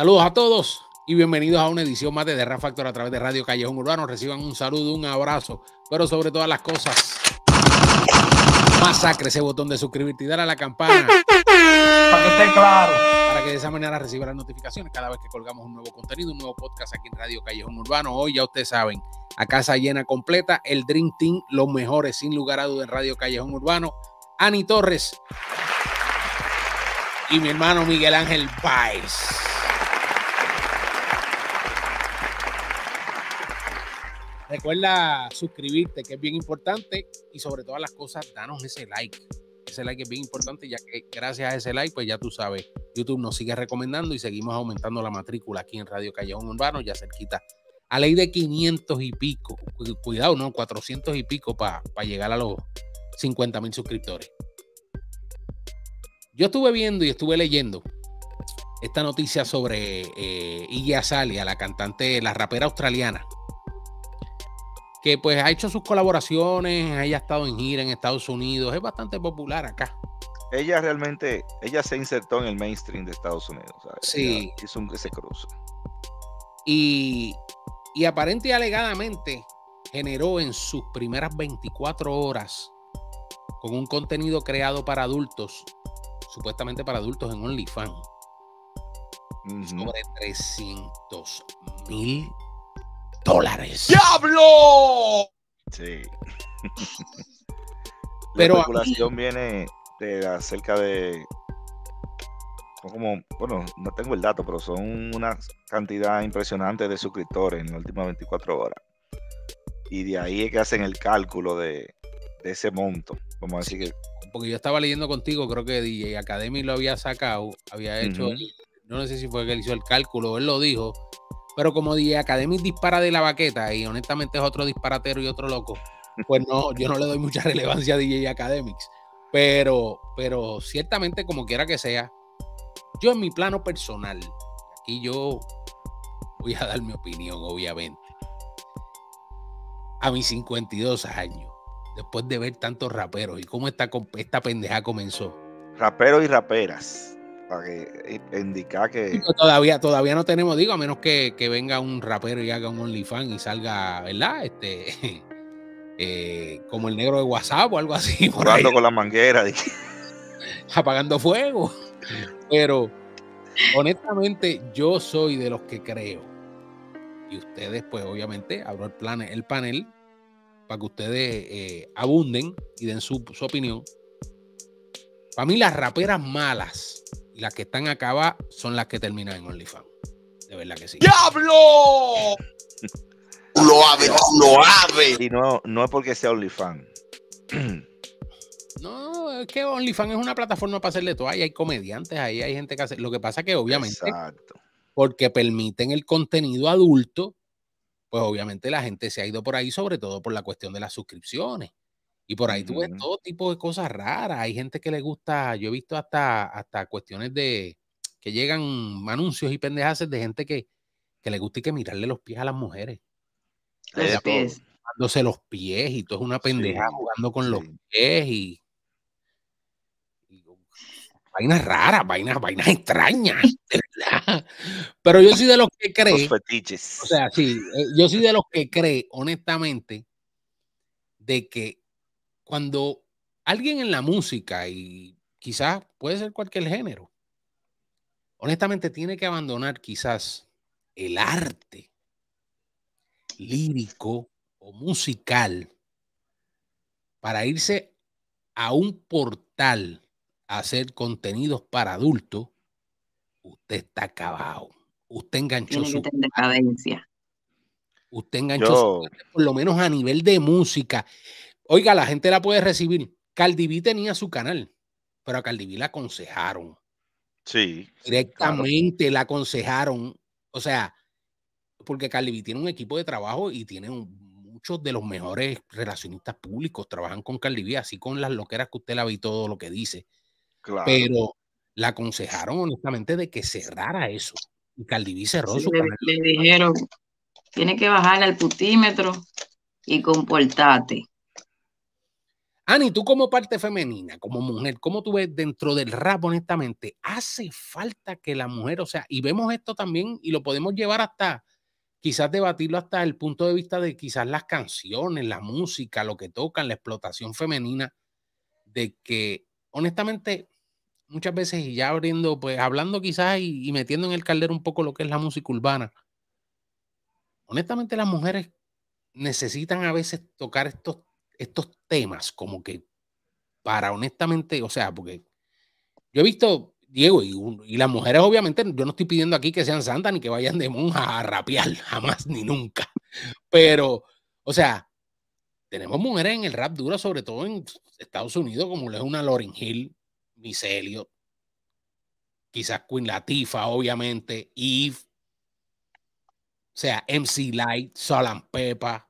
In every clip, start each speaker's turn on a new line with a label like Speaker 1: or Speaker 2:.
Speaker 1: Saludos a todos y bienvenidos a una edición más de The Rap Factor a través de Radio Callejón Urbano. Reciban un saludo, un abrazo, pero sobre todas las cosas, masacre ese botón de suscribirte y dar a la campana. Para que esté claro. Para que de esa manera reciba las notificaciones cada vez que colgamos un nuevo contenido, un nuevo podcast aquí en Radio Callejón Urbano. Hoy ya ustedes saben, a casa llena completa, el Dream Team, los mejores sin lugar a dudas en Radio Callejón Urbano. Ani Torres y mi hermano Miguel Ángel Páez. Recuerda suscribirte, que es bien importante, y sobre todas las cosas, danos ese like. Ese like es bien importante, ya que gracias a ese like, pues ya tú sabes, YouTube nos sigue recomendando y seguimos aumentando la matrícula aquí en Radio Callejón Urbano, ya cerquita a ley de 500 y pico. Cuidado, ¿no? 400 y pico para llegar a los 50 mil suscriptores. Yo estuve viendo y estuve leyendo esta noticia sobre eh, Iggy Azalea, la cantante, la rapera australiana, que pues ha hecho sus colaboraciones, ella ha estado en gira en Estados Unidos, es bastante popular acá.
Speaker 2: Ella realmente, ella se insertó en el mainstream de Estados Unidos, Sí. un, Y,
Speaker 1: y aparente y alegadamente generó en sus primeras 24 horas con un contenido creado para adultos, supuestamente para adultos en OnlyFans, Número de sobre 300 mil dólares. ¡Diablo!
Speaker 2: Sí. Pero la calculación viene de acerca de como, bueno, no tengo el dato, pero son una cantidad impresionante de suscriptores en las últimas 24 horas. Y de ahí es que hacen el cálculo de, ese monto. como que...
Speaker 1: Porque yo estaba leyendo contigo, creo que DJ Academy lo había sacado, había hecho, no sé si fue que él hizo el cálculo, él lo dijo, pero como DJ Academics dispara de la baqueta y honestamente es otro disparatero y otro loco, pues no, yo no le doy mucha relevancia a DJ Academics. Pero, pero ciertamente, como quiera que sea, yo en mi plano personal, aquí yo voy a dar mi opinión, obviamente. A mis 52 años, después de ver tantos raperos y cómo esta, esta pendeja comenzó.
Speaker 2: Raperos y raperas para que eh, indicar que pues, todavía
Speaker 1: todavía no tenemos digo a menos que, venga un rapero y haga un OnlyFans y salga verdad este eh, como el negro de WhatsApp o algo así
Speaker 2: jugando con la manguera
Speaker 1: apagando fuego pero honestamente yo soy de los que creo y ustedes pues obviamente abro el, plan, el panel para que ustedes eh, abunden y den su, su opinión para mí las raperas malas las que están acá son las que terminan en OnlyFans. De verdad que sí. ¡Diablo!
Speaker 2: lo ave, lo ave. Y no, no es porque sea OnlyFans.
Speaker 1: No, es que OnlyFans es una plataforma para hacerle todo. Ahí hay comediantes, ahí hay gente que hace. Lo que pasa que, obviamente, porque permiten el contenido adulto, pues obviamente la gente se ha ido por ahí, sobre todo por la cuestión de las suscripciones. Y por ahí tú ves todo tipo de cosas raras. Hay gente que le gusta, yo he visto hasta, hasta cuestiones de que llegan anuncios y pendejaces de gente que, le gusta y que mirarle los pies a las mujeres. Los pies. los pies y todo es una pendeja jugando con los pies y, uh, vainas raras, vainas, vainas extrañas, Pero yo soy de los que cree.
Speaker 2: Los
Speaker 1: O sea, sí, eh, yo soy de los que cree, honestamente, de que cuando alguien en la música, y quizás puede ser cualquier género, honestamente tiene que abandonar quizás el arte lírico o musical para irse a un portal a hacer contenidos para adultos, usted está acabado. Usted enganchó su
Speaker 3: cadencia.
Speaker 1: Usted enganchó su por lo menos a nivel de música. Oiga, la gente la puede recibir. Caldiví tenía su canal, pero a Caldiví la aconsejaron. Sí. Directamente la aconsejaron. O sea, porque Caldiví tiene un equipo de trabajo y tiene muchos de los mejores relacionistas públicos trabajan con Caldiví, así con las loqueras que usted la ve y todo lo que dice. Claro. Pero la aconsejaron honestamente de que cerrara eso. Y Caldiví cerró su le, le dijeron,
Speaker 3: tiene que bajar al putímetro y
Speaker 1: comportate. Ani, tú como parte femenina, como mujer, ¿cómo tú ves dentro del rap, honestamente? Hace falta que la mujer, o sea, y vemos esto también y lo podemos llevar hasta, quizás debatirlo hasta el punto de vista de quizás las canciones, la música, lo que tocan, la explotación femenina, de que honestamente muchas veces y ya abriendo, pues hablando quizás y, metiendo en el caldero un poco lo que es la música urbana, honestamente las mujeres necesitan a veces tocar estos estos temas como que para honestamente, o sea, porque yo he visto, Diego, y, las mujeres obviamente, yo no estoy pidiendo aquí que sean santas ni que vayan de monja a rapear, jamás ni nunca, pero, o sea, tenemos mujeres en el rap duro, sobre todo en Estados Unidos, como lo es una Lauren Hill, Micelio, quizás Queen Latifa, obviamente, Eve, o sea, MC Light, Solan Pepa,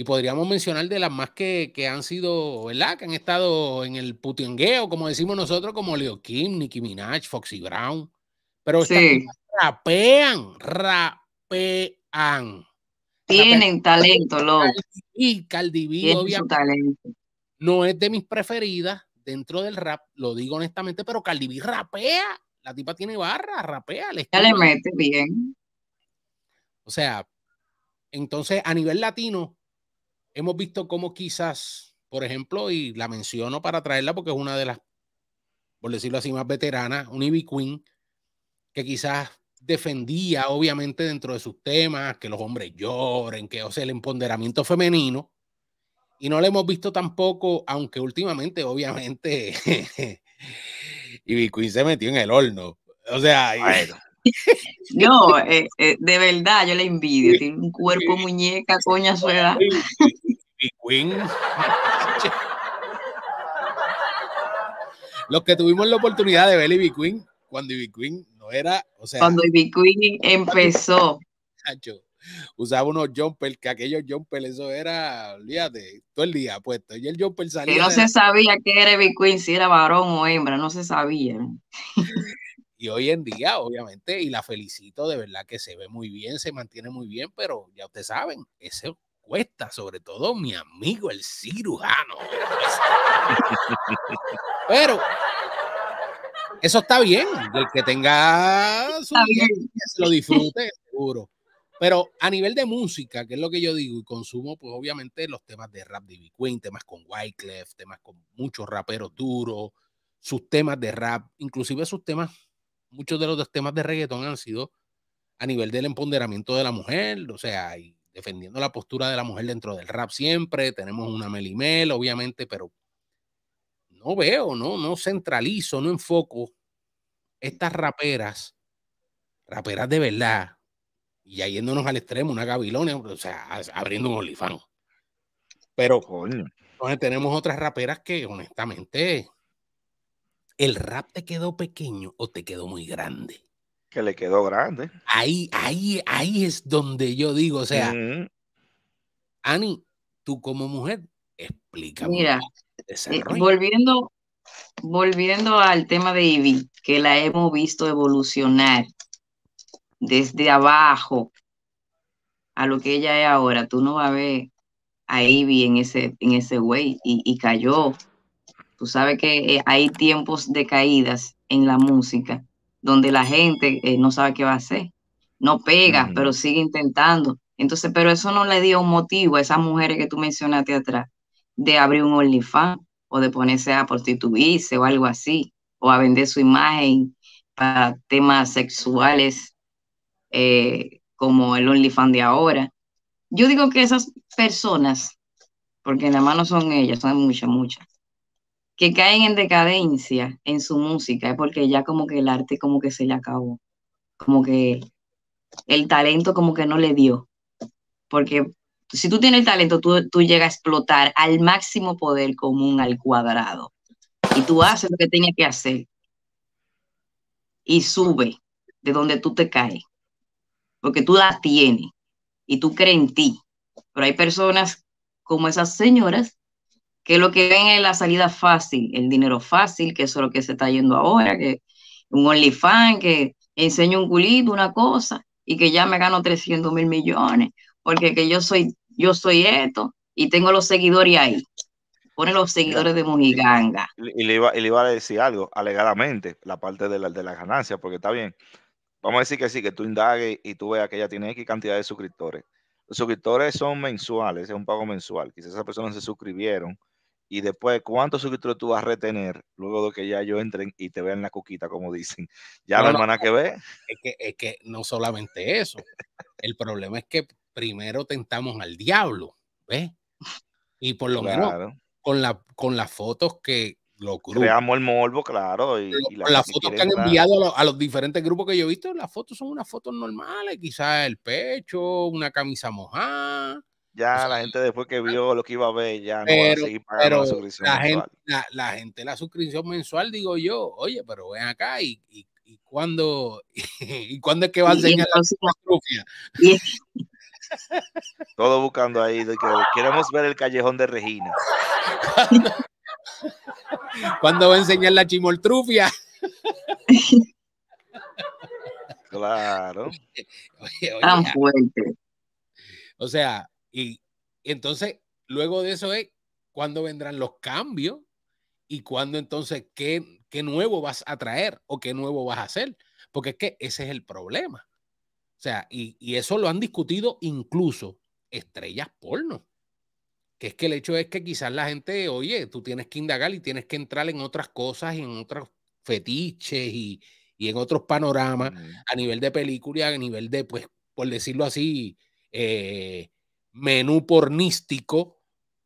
Speaker 1: y podríamos mencionar de las más que, han sido, ¿verdad? Que han estado en el putingueo, como decimos nosotros, como Leo Kim, Nicki Minaj, Foxy Brown. Pero sí. rapean, rapean.
Speaker 3: Tienen talento, loco.
Speaker 1: Y Caldiví, obviamente. No es de mis preferidas dentro del rap, lo digo honestamente, pero Caldiví rapea. La tipa tiene barra, rapea. ya le mete bien. O sea, entonces a nivel latino, hemos visto cómo quizás, por ejemplo, y la menciono para traerla porque es una de las, por decirlo así, más veteranas, un Ivy e Queen, que quizás defendía, obviamente, dentro de sus temas, que los hombres lloren, que o sea, el empoderamiento femenino. Y no la hemos visto tampoco, aunque últimamente, obviamente, Ivy e Queen se metió en el horno. O sea,
Speaker 3: no, eh, eh, de verdad, yo la envidio. Tiene un cuerpo muñeca, coña suela.
Speaker 1: Los que tuvimos la oportunidad de ver Ivy Queen, cuando Ivy Queen no era, o sea. Cuando Ivy
Speaker 3: Queen empezó.
Speaker 1: Usaba unos jumpers, que aquellos jumpers, eso era, olvídate, todo el día puesto. Y el jumper salía. Y no se
Speaker 3: sabía que era Ivy Queen, si era varón o hembra, no se sabía
Speaker 1: y hoy en día, obviamente, y la felicito, de verdad que se ve muy bien, se mantiene muy bien, pero ya ustedes saben, eso cuesta, sobre todo mi amigo el cirujano. pero eso está bien, el que tenga su lo disfrute, seguro. Pero a nivel de música, que es lo que yo digo y consumo, pues obviamente los temas de rap de B. Queen, temas con Wyclef, temas con muchos raperos duros, sus temas de rap, inclusive sus temas muchos de los temas de reggaetón han sido a nivel del empoderamiento de la mujer, o sea, defendiendo la postura de la mujer dentro del rap siempre, tenemos una Melimel, obviamente, pero no veo, no, no centralizo, no enfoco estas raperas, raperas de verdad, y yéndonos al extremo, una gabilonia, o sea, abriendo un olifán. Pero tenemos otras raperas que honestamente ¿el rap te quedó pequeño o te quedó muy grande? Que le quedó grande. Ahí, ahí, ahí es donde yo digo, o sea, Ani, tú como mujer, explícame. Mira,
Speaker 3: eh, volviendo, volviendo al tema de Ivy, que la hemos visto evolucionar desde abajo a lo que ella es ahora, tú no vas a ver a Ivy en ese, en ese güey y cayó Tú sabes que eh, hay tiempos de caídas en la música donde la gente eh, no sabe qué va a hacer. No pega, pero sigue intentando. Entonces, pero eso no le dio un motivo a esas mujeres que tú mencionaste atrás de abrir un OnlyFans o de ponerse a prostituirse o algo así, o a vender su imagen para temas sexuales eh, como el OnlyFans de ahora. Yo digo que esas personas, porque nada más no son ellas, son muchas, muchas, que caen en decadencia en su música es porque ya como que el arte como que se le acabó, como que el talento como que no le dio, porque si tú tienes el talento, tú, llegas a explotar al máximo poder común al cuadrado y tú haces lo que tienes que hacer y sube de donde tú te caes, porque tú la tienes y tú crees en ti, pero hay personas como esas señoras que lo que ven es la salida fácil, el dinero fácil, que eso es lo que se está yendo ahora, que un OnlyFans, que enseño un culito, una cosa, y que ya me gano 300 mil millones, porque que yo soy, yo soy esto, y tengo los seguidores ahí. Pone los seguidores de Mujiganga.
Speaker 2: Y, le iba, y, iba, a decir algo, alegadamente, la parte de la, de ganancia, porque está bien. Vamos a decir que sí, que tú indagues y tú veas que ella tiene X cantidad de suscriptores. Los suscriptores son mensuales, es un pago mensual. Quizás esas personas se suscribieron y después cuántos suscriptores tú vas a retener luego de que ya yo entren y te vean la coquita, como dicen.
Speaker 1: Ya la hermana que ve. Es que,
Speaker 2: no solamente
Speaker 1: eso. El problema es que primero tentamos al diablo, ¿ves? Y por lo menos con, la, con las fotos que lo Creamos el morbo, claro. las fotos que han enviado a los, a los, diferentes grupos que yo he visto, las fotos son unas fotos normales, quizás el pecho, una camisa mojada,
Speaker 2: ya la gente después que vio lo que iba a ver, ya no va a seguir pagando la suscripción
Speaker 1: la Gente, la, suscripción mensual, digo yo, oye, pero ven acá y, y,
Speaker 2: y cuándo, y, es que va a enseñar la chimoltrufia. Todo buscando ahí, queremos ver el callejón de Regina. ¿Cuándo, va a enseñar la chimoltrufia? Claro.
Speaker 1: Tan
Speaker 3: fuerte.
Speaker 1: O sea, y entonces, luego de eso es eh, cuándo vendrán los cambios y cuándo entonces qué, qué nuevo vas a traer o qué nuevo vas a hacer. Porque es que ese es el problema. O sea, y, eso lo han discutido incluso estrellas porno. Que es que el hecho es que quizás la gente, oye, tú tienes que indagar y tienes que entrar en otras cosas y en otros fetiches y, en otros panoramas a nivel de película, a nivel de, pues, por decirlo así, eh, menú pornístico,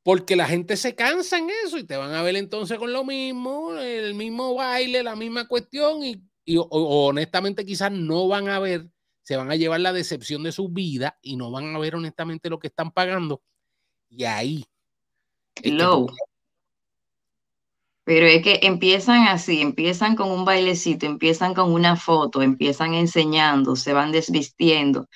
Speaker 1: porque la gente se cansa en eso y te van a ver entonces con lo mismo, el mismo baile, la misma cuestión y, honestamente quizás no van a ver, se van a llevar la decepción de su vida y no van a ver honestamente lo que están pagando. Y ahí.
Speaker 3: Pero es que empiezan así, empiezan con un bailecito, empiezan con una foto, empiezan enseñando, se van desvistiendo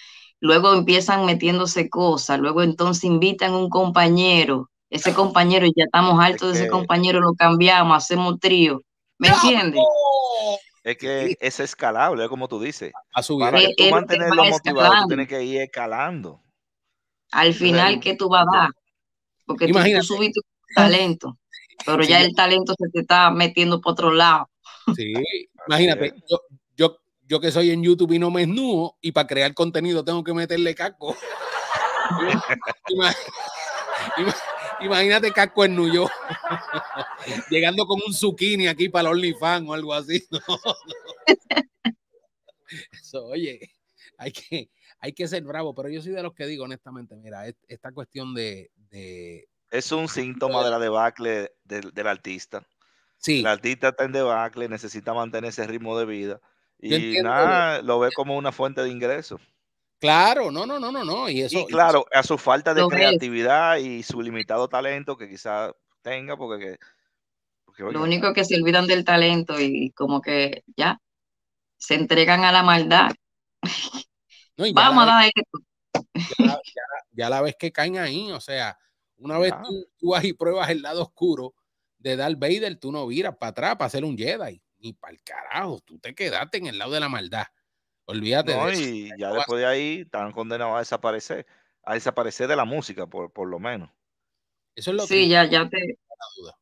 Speaker 3: luego empiezan metiéndose cosas, luego entonces invitan un compañero, ese ah, compañero, y ya estamos altos de ese compañero, lo cambiamos, hacemos trío. ¿Me entiendes?
Speaker 2: Es que es escalable, como tú dices. A subir. Para mantenerlo motivado, tú tienes
Speaker 3: que ir escalando. Al final, ¿qué tú vas a dar? Porque tú, subiste tu talento, pero ya el talento se te está metiendo por otro lado.
Speaker 1: Sí, imagínate, yo que soy en YouTube y no me esnudo, y para crear contenido tengo que meterle casco. Imagínate casco en Nuyo. llegando con un zucchini aquí para el OnlyFans o algo así. oye, hay que, hay que ser bravo, pero yo soy de los que digo honestamente, mira, esta cuestión de...
Speaker 2: es un síntoma de la debacle del, del artista. Sí. El artista está en debacle, necesita mantener ese ritmo de vida y nada, lo ve como una fuente de ingreso Claro, no, no, no, no, no. Y, eso, claro, a su falta de creatividad y su limitado talento que quizás tenga, porque, lo único
Speaker 3: que se olvidan del talento y como que ya se entregan a la maldad. Vamos a esto.
Speaker 1: Ya, la vez que caen ahí, o sea, una vez tú, vas y pruebas el lado oscuro de Darth Vader, tú no viras para atrás para hacer un Jedi. Y para el carajo, tú te quedaste en el lado de la maldad.
Speaker 2: Olvídate de eso. Y ya después de ahí están condenados a desaparecer, a desaparecer de la música, por, lo menos. Eso es lo sí, que... ya,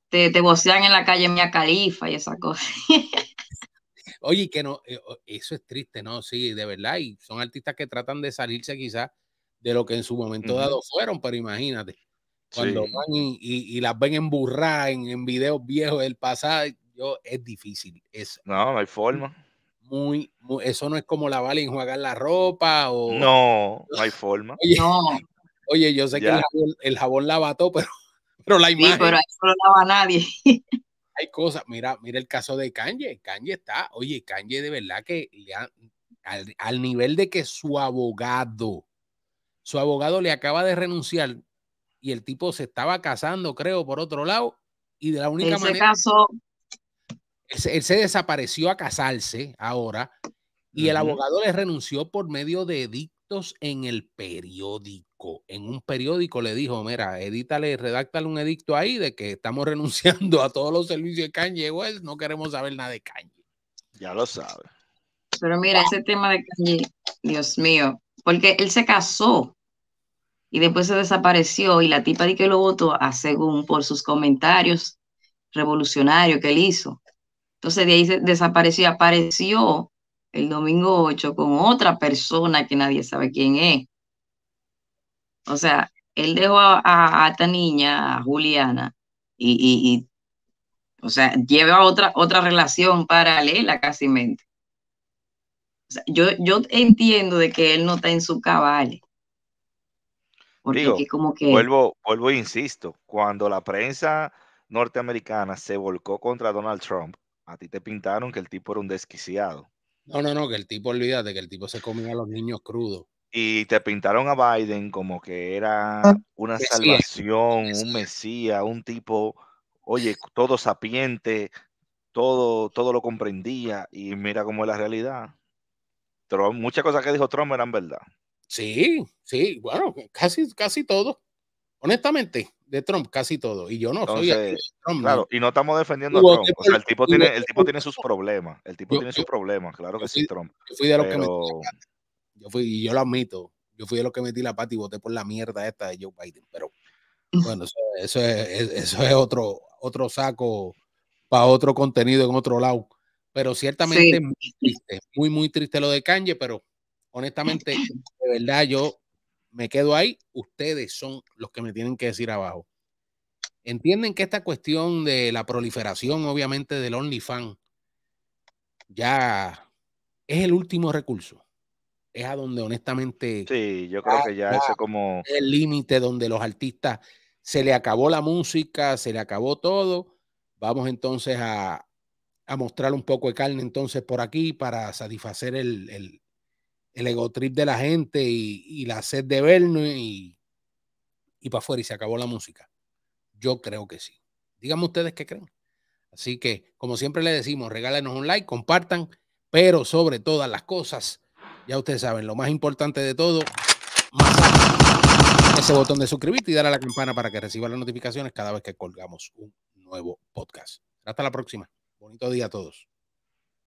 Speaker 3: te, te, vocean en la calle Mía Califa y esa cosa.
Speaker 1: Oye, que no, eh, eso es triste, ¿no? Sí, de verdad, y son artistas que tratan de salirse quizás de lo que en su momento dado fueron, pero imagínate, cuando van y, las ven emburradas en videos viejos del pasado, yo es difícil.
Speaker 2: Es no, no hay forma.
Speaker 1: Muy, eso no es como lavar y enjuagar la ropa o...
Speaker 2: No, no hay forma. Oye, yo sé que
Speaker 1: el jabón, el todo, pero, pero la imagen... Sí, pero eso no lava nadie. Hay cosas, mira, mira el caso de Kanye. Kanye está, oye, Kanye de verdad que le al, nivel de que su abogado, su abogado le acaba de renunciar y el tipo se estaba casando, creo, por otro lado, y de la única Ese manera él se desapareció a casarse ahora y el abogado le renunció por medio de edictos en el periódico. En un periódico le dijo, mira, edítale, redáctale un edicto ahí de que estamos renunciando a todos los servicios de Kanye West, no queremos saber nada de
Speaker 3: Kanye.
Speaker 2: Ya lo sabe.
Speaker 3: Pero mira, ese tema de Kanye, Dios mío, porque él se casó y después se desapareció y la tipa de que lo votó, a ah, según por sus comentarios revolucionarios que él hizo. Entonces de ahí se desapareció, apareció el domingo 8 con otra persona que nadie sabe quién es. O sea, él dejó a, esta niña, a Juliana, y, o sea, lleva otra, otra relación paralela casi mente. yo, yo entiendo de que él no está en su cabal. Porque como que... Vuelvo,
Speaker 2: vuelvo e insisto, cuando la prensa norteamericana se volcó contra Donald Trump, a ti te pintaron que el tipo era un desquiciado. No, no, no, que el tipo, olvídate, que el tipo se comía a los niños crudos. Y te pintaron a Biden como que era ah, una salvación, un mesía, un tipo, oye, todo sapiente, todo, todo lo comprendía. Y mira cómo es la realidad. Trump, muchas cosas que dijo Trump eran verdad. Sí, sí, bueno, casi, casi todo. Honestamente, de Trump,
Speaker 1: casi todo. Y yo no soy de Trump. Claro, y
Speaker 2: no estamos defendiendo a Trump. o sea, el tipo, tiene, el tipo tiene sus problemas. El tipo tiene sus problemas, claro que sí, Trump. Yo fui de los que metí
Speaker 1: Yo fui, y yo lo admito, yo fui de los que metí la pata y voté por la mierda esta de Joe Biden. Pero bueno, eso, es, eso es otro, otro saco para otro contenido en otro lado. Pero ciertamente es muy triste, muy, muy triste lo de Kanye, pero honestamente, de verdad, yo me quedo ahí, ustedes son los que me tienen que decir abajo. Entienden que esta cuestión de la proliferación, obviamente, del OnlyFans, ya es el último recurso. Es a donde honestamente... Sí, yo creo que ya ah, es como... El límite donde los artistas se le acabó la música, se le acabó todo. Vamos entonces a, mostrar un poco de carne entonces por aquí para satisfacer el, el ego trip de la gente y, la sed de vernos y, para afuera y se acabó la música. Yo creo que sí. Díganme ustedes qué creen. Así que, como siempre le decimos, regálenos un like, compartan, pero sobre todas las cosas, ya ustedes saben, lo más importante de todo, ese botón de suscribirte y dar a la campana para que reciba las notificaciones
Speaker 2: cada vez que colgamos un nuevo podcast. Hasta la próxima. Bonito día a todos.